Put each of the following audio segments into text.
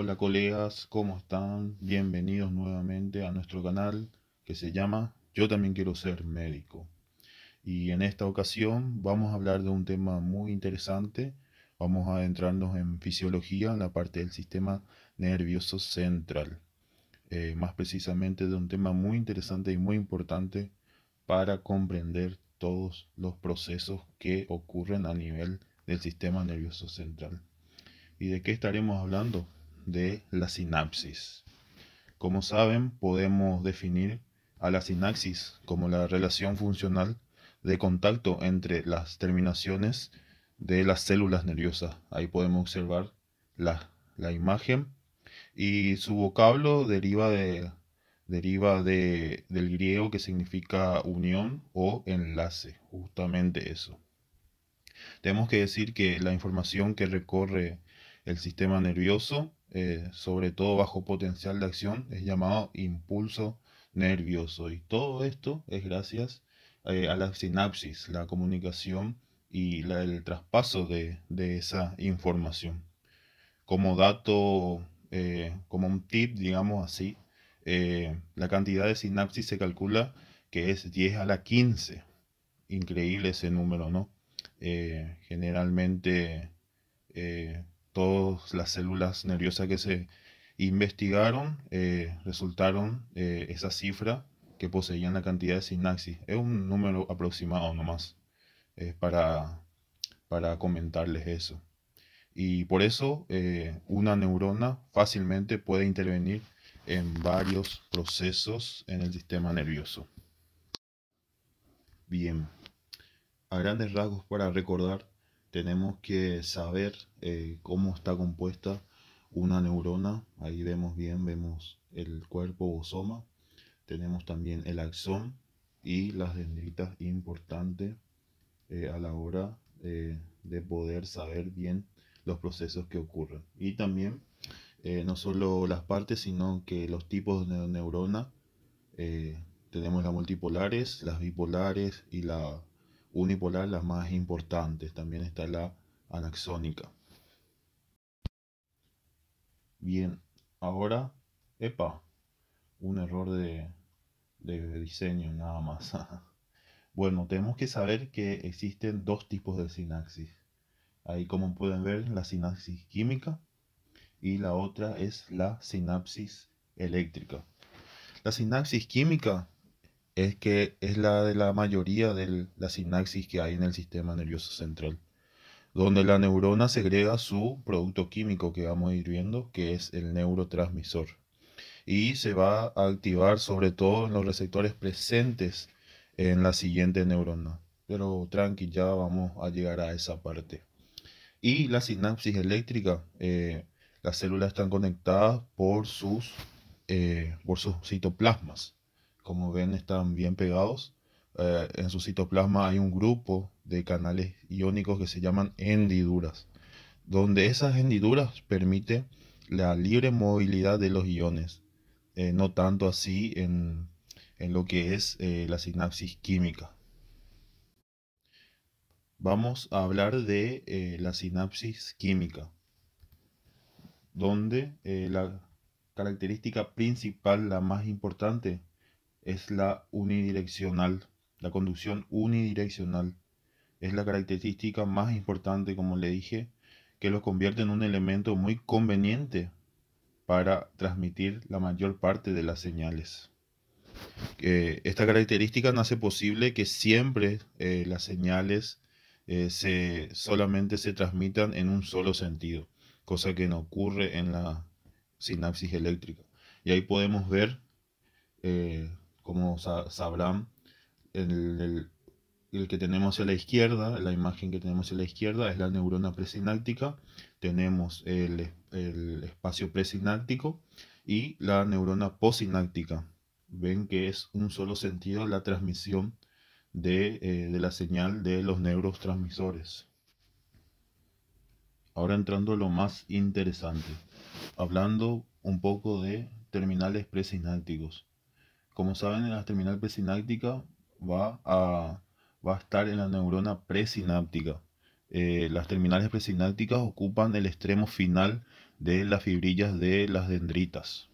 Hola colegas, ¿cómo están? Bienvenidos nuevamente a nuestro canal que se llama Yo también quiero ser médico. Y en esta ocasión vamos a hablar de un tema muy interesante. Vamos a adentrarnos en fisiología, en la parte del sistema nervioso central. Eh, más precisamente de un tema muy interesante y muy importante para comprender todos los procesos que ocurren a nivel del sistema nervioso central. ¿Y de qué estaremos hablando? de la sinapsis. Como saben, podemos definir a la sinapsis como la relación funcional de contacto entre las terminaciones de las células nerviosas. Ahí podemos observar la, la imagen y su vocablo deriva, de, deriva de, del griego que significa unión o enlace, justamente eso. Tenemos que decir que la información que recorre el sistema nervioso eh, sobre todo bajo potencial de acción, es llamado impulso nervioso. Y todo esto es gracias eh, a la sinapsis, la comunicación y el traspaso de, esa información. Como dato, eh, como un tip, digamos así, la cantidad de sinapsis se calcula que es 10 a la 15. Increíble ese número, ¿no? generalmente todas las células nerviosas que se investigaron, eh, resultaron eh, esa cifra que poseían la cantidad de sinapsis. Es un número aproximado nomás eh, para, para comentarles eso. Y por eso una neurona fácilmente puede intervenir en varios procesos en el sistema nervioso. Bien, a grandes rasgos para recordar tenemos que saber eh, cómo está compuesta una neurona. Ahí vemos bien, vemos el cuerpo o soma Tenemos también el axón y las dendritas importante eh, a la hora eh, de poder saber bien los procesos que ocurren. Y también no solo las partes, sino que los tipos de neurona. tenemos las multipolares, las bipolares y la unipolar las más importantes, también está la anaxónica. Bien, ahora, epa, un error de, de diseño nada más. bueno, tenemos que saber que existen dos tipos de sinapsis. Ahí como pueden ver, la sinapsis química y la otra es la sinapsis eléctrica. La sinapsis química es que es la de la mayoría de la sinapsis que hay en el sistema nervioso central, donde la neurona segrega su producto químico que vamos a ir viendo, que es el neurotransmisor, y se va a activar sobre todo en los receptores presentes en la siguiente neurona. Pero tranqui, ya vamos a llegar a esa parte. Y la sinapsis eléctrica, eh, las células están conectadas por sus, eh, por sus citoplasmas como ven están bien pegados. Eh, en su citoplasma hay un grupo de canales iónicos que se llaman hendiduras, donde esas hendiduras permiten la libre movilidad de los iones, eh, no tanto así en, lo que es eh, la sinapsis química. Vamos a hablar de la sinapsis química, donde la característica principal, la más importante, es la unidireccional. La conducción unidireccional es la característica más importante, como le dije, que los convierte en un elemento muy conveniente para transmitir la mayor parte de las señales. Eh, esta característica no hace posible que siempre eh, las señales eh, se, solamente se transmitan en un solo sentido, cosa que no ocurre en la sinapsis eléctrica. Y ahí podemos ver como sabrán, el, que tenemos a la izquierda, la imagen que tenemos a la izquierda es la neurona presináctica tenemos el, espacio presináctico y la neurona posináctica. Ven que es un solo sentido la transmisión de, eh, de la señal de los neurotransmisores. Ahora entrando a lo más interesante, hablando un poco de terminales presinápticos. Como saben, la terminal presináptica va a, estar en la neurona presináptica. Eh, las terminales presinápticas ocupan el extremo final de las fibrillas de las dendritas.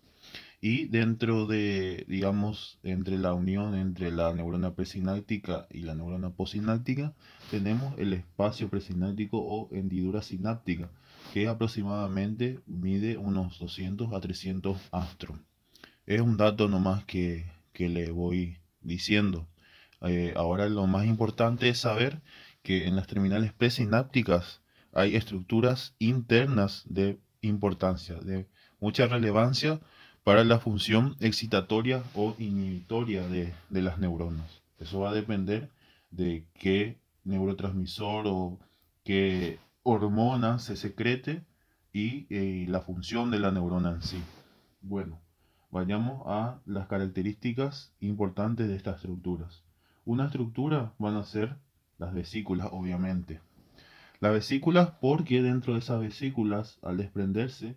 Y dentro de, digamos, entre la unión entre la neurona presináptica y la neurona posináptica, tenemos el espacio presináptico o hendidura sináptica, que aproximadamente mide unos 200 a 300 astros. Es un dato nomás que que le voy diciendo. Eh, ahora lo más importante es saber que en las terminales presinápticas hay estructuras internas de importancia, de mucha relevancia para la función excitatoria o inhibitoria de, de las neuronas. Eso va a depender de qué neurotransmisor o qué hormona se secrete y eh, la función de la neurona en sí. Bueno, Vayamos a las características importantes de estas estructuras. Una estructura van a ser las vesículas, obviamente. Las vesículas porque dentro de esas vesículas, al desprenderse,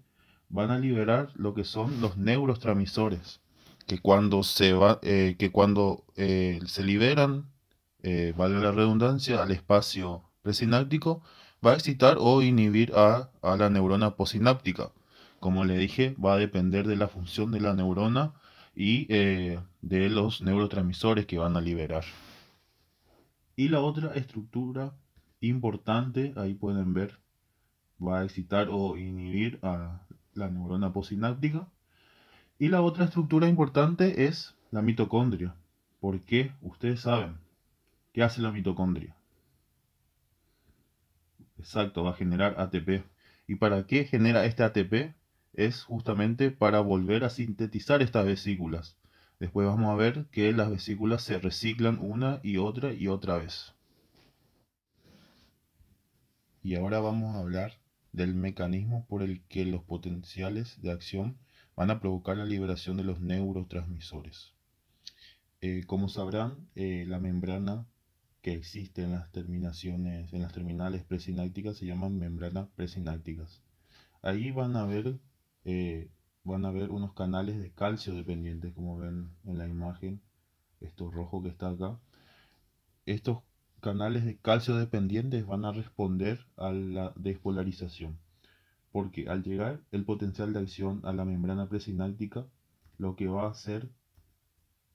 van a liberar lo que son los neurotransmisores, que cuando se, eh, que cuando, eh, se liberan, eh, valga la redundancia, al espacio presináptico, va a excitar o inhibir a, a la neurona posináptica. Como le dije, va a depender de la función de la neurona y eh, de los neurotransmisores que van a liberar. Y la otra estructura importante, ahí pueden ver, va a excitar o inhibir a la neurona posináptica. Y la otra estructura importante es la mitocondria. ¿Por qué? ustedes saben qué hace la mitocondria. Exacto, va a generar ATP. ¿Y para qué genera este ATP? es justamente para volver a sintetizar estas vesículas. Después vamos a ver que las vesículas se reciclan una y otra y otra vez. Y ahora vamos a hablar del mecanismo por el que los potenciales de acción van a provocar la liberación de los neurotransmisores. Eh, como sabrán, eh, la membrana que existe en las terminaciones, en las terminales presinácticas se llaman membranas presinácticas. Ahí van a ver eh, van a ver unos canales de calcio dependientes, como ven en la imagen, esto rojo que está acá. Estos canales de calcio dependientes van a responder a la despolarización, porque al llegar el potencial de acción a la membrana presináltica, lo que va a hacer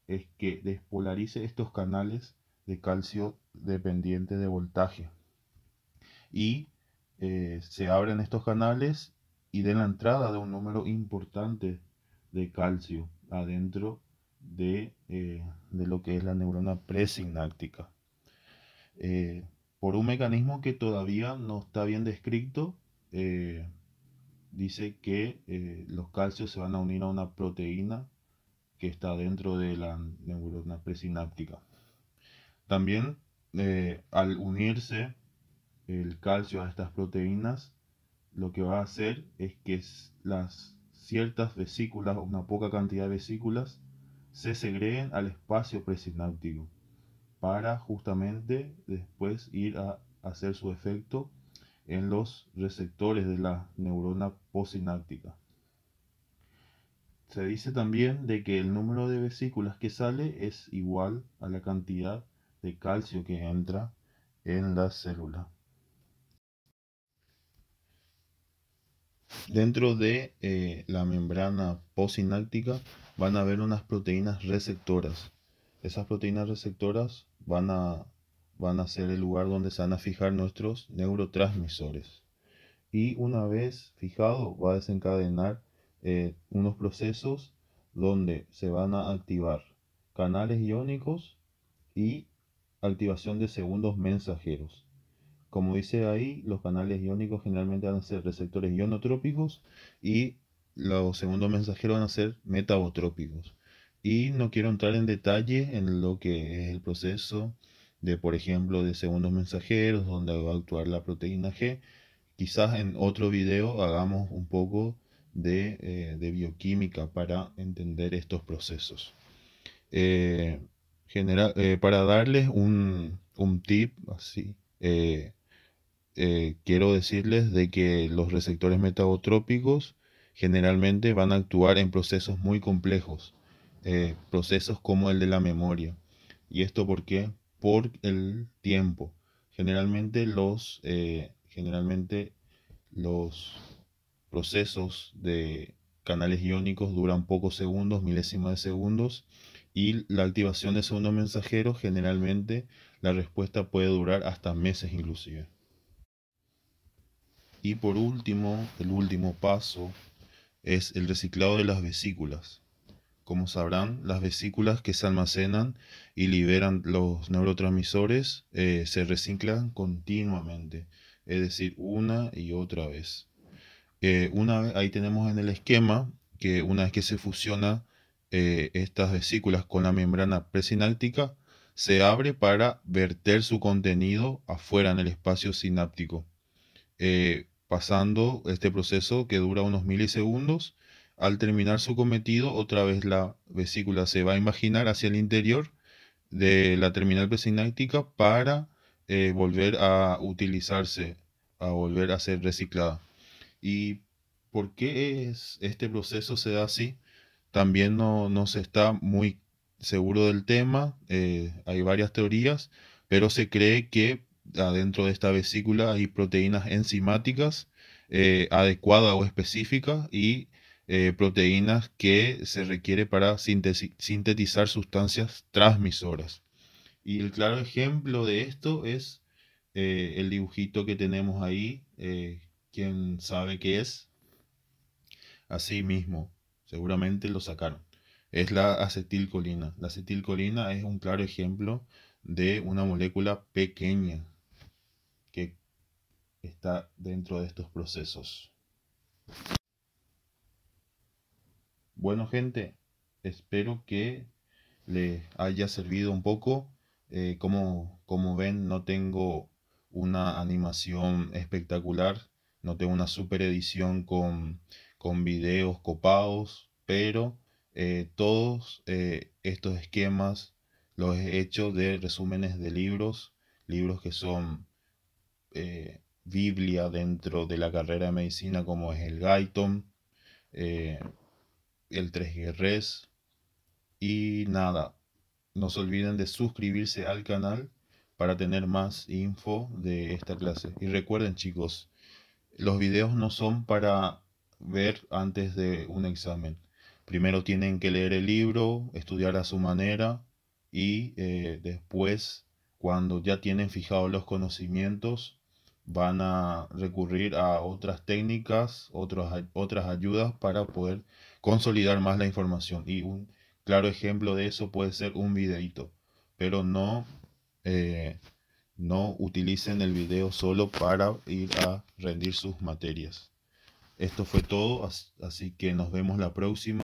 es que despolarice estos canales de calcio dependientes de voltaje. Y eh, se abren estos canales y de la entrada de un número importante de calcio adentro de, eh, lo que es la neurona presináptica. Eh, por un mecanismo que todavía no está bien descrito, eh, dice que los calcios se van a unir a una proteína que está dentro de la neurona presináptica. También al unirse el calcio a estas proteínas, lo que va a hacer es que las ciertas vesículas, una poca cantidad de vesículas, se segreguen al espacio presináptico para justamente después ir a hacer su efecto en los receptores de la neurona posináptica. Se dice también de que el número de vesículas que sale es igual a la cantidad de calcio que entra en la célula. Dentro de eh, la membrana postsináptica van a haber unas proteínas receptoras. Esas proteínas receptoras van a, ser el lugar donde se van a fijar nuestros neurotransmisores. Y una vez fijado va a desencadenar eh, unos procesos donde se van a activar canales iónicos y activación de segundos mensajeros. Como dice ahí, los canales iónicos generalmente van a ser receptores ionotrópicos y los segundos mensajeros van a ser metabotrópicos. Y no quiero entrar en detalle en lo que es el proceso de, por ejemplo, de segundos mensajeros, donde va a actuar la proteína G. Quizás en otro video hagamos un poco de, eh, bioquímica para entender estos procesos. Eh, general, eh, para darles un, tip así, eh, quiero decirles de que los receptores metabotrópicos generalmente van a actuar en procesos muy complejos, eh, procesos como el de la memoria. ¿Y esto por qué? Por el tiempo. Generalmente los, eh, generalmente los procesos de canales iónicos duran pocos segundos, milésimas de segundos, y la activación de segundo mensajero generalmente la respuesta puede durar hasta meses inclusive. Y por último, el último paso es el reciclado de las vesículas. Como sabrán, las vesículas que se almacenan y liberan los neurotransmisores eh, se reciclan continuamente, es decir, una y otra vez. Eh, una, ahí tenemos en el esquema que una vez que se fusiona eh, estas vesículas con la membrana presináptica, se abre para verter su contenido afuera en el espacio sináptico. Eh, pasando este proceso que dura unos milisegundos. Al terminar su cometido, otra vez la vesícula se va a imaginar hacia el interior de la terminal presináctica para eh, volver a utilizarse, a volver a ser reciclada. ¿Y por qué este proceso se da así? También no, se está muy seguro del tema, eh, hay varias teorías, pero se cree que adentro de esta vesícula hay proteínas enzimáticas eh, adecuadas o específicas y eh, proteínas que se requiere para sintetizar sustancias transmisoras. Y el claro ejemplo de esto es eh, el dibujito que tenemos ahí, quien sabe qué es, así mismo, seguramente lo sacaron. Es la acetilcolina. La acetilcolina es un claro ejemplo de una molécula pequeña, está dentro de estos procesos. Bueno gente, espero que les haya servido un poco. Eh, como, como ven, no tengo una animación espectacular, no tengo una super edición con, con videos copados, pero eh, todos eh, estos esquemas los he hecho de resúmenes de libros, libros que son Biblia dentro de la carrera de medicina como es el Gaiton, eh, el tres Guerrés y nada, no se olviden de suscribirse al canal para tener más info de esta clase. Y recuerden chicos, los videos no son para ver antes de un examen. Primero tienen que leer el libro, estudiar a su manera y eh, después, cuando ya tienen fijados los conocimientos, van a recurrir a otras técnicas, otras ayudas para poder consolidar más la información. Y un claro ejemplo de eso puede ser un videito, pero no, eh, no utilicen el video solo para ir a rendir sus materias. Esto fue todo, así que nos vemos la próxima.